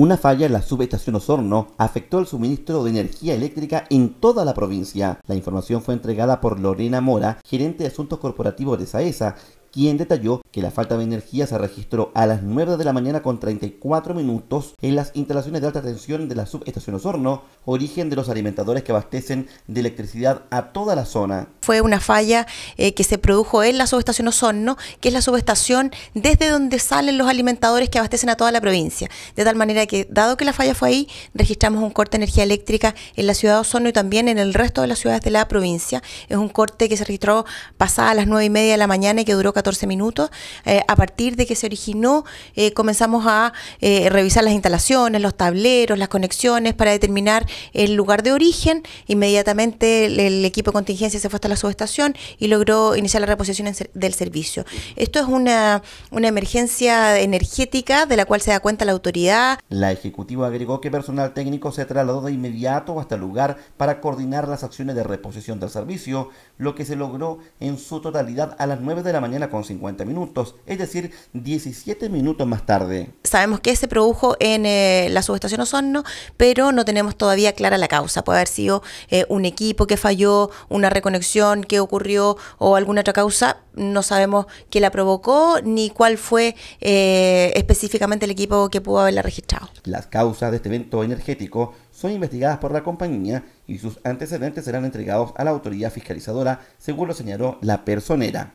Una falla en la subestación Osorno afectó el suministro de energía eléctrica en toda la provincia. La información fue entregada por Lorena Mora, gerente de asuntos corporativos de SAESA, quien detalló que la falta de energía se registró a las 9 de la mañana con 34 minutos en las instalaciones de alta tensión de la subestación Osorno, origen de los alimentadores que abastecen de electricidad a toda la zona. Fue una falla eh, que se produjo en la subestación Osorno, que es la subestación desde donde salen los alimentadores que abastecen a toda la provincia. De tal manera que, dado que la falla fue ahí, registramos un corte de energía eléctrica en la ciudad de Osorno y también en el resto de las ciudades de la provincia. Es un corte que se registró pasada las 9 y media de la mañana y que duró 14 minutos. Eh, a partir de que se originó, eh, comenzamos a eh, revisar las instalaciones, los tableros, las conexiones para determinar el lugar de origen. Inmediatamente el, equipo de contingencia se fue hasta la subestación y logró iniciar la reposición del servicio. Esto es una, una emergencia energética de la cual se da cuenta la autoridad. La ejecutiva agregó que personal técnico se trasladó de inmediato hasta el lugar para coordinar las acciones de reposición del servicio, lo que se logró en su totalidad a las 9 de la mañana con 50 minutos, es decir, 17 minutos más tarde. Sabemos que se produjo en eh, la subestación Osorno, pero no tenemos todavía clara la causa. Puede haber sido eh, un equipo que falló, una reconexión que ocurrió o alguna otra causa. No sabemos qué la provocó ni cuál fue eh, específicamente el equipo que pudo haberla registrado. Las causas de este evento energético son investigadas por la compañía y sus antecedentes serán entregados a la autoridad fiscalizadora, según lo señaló la personera.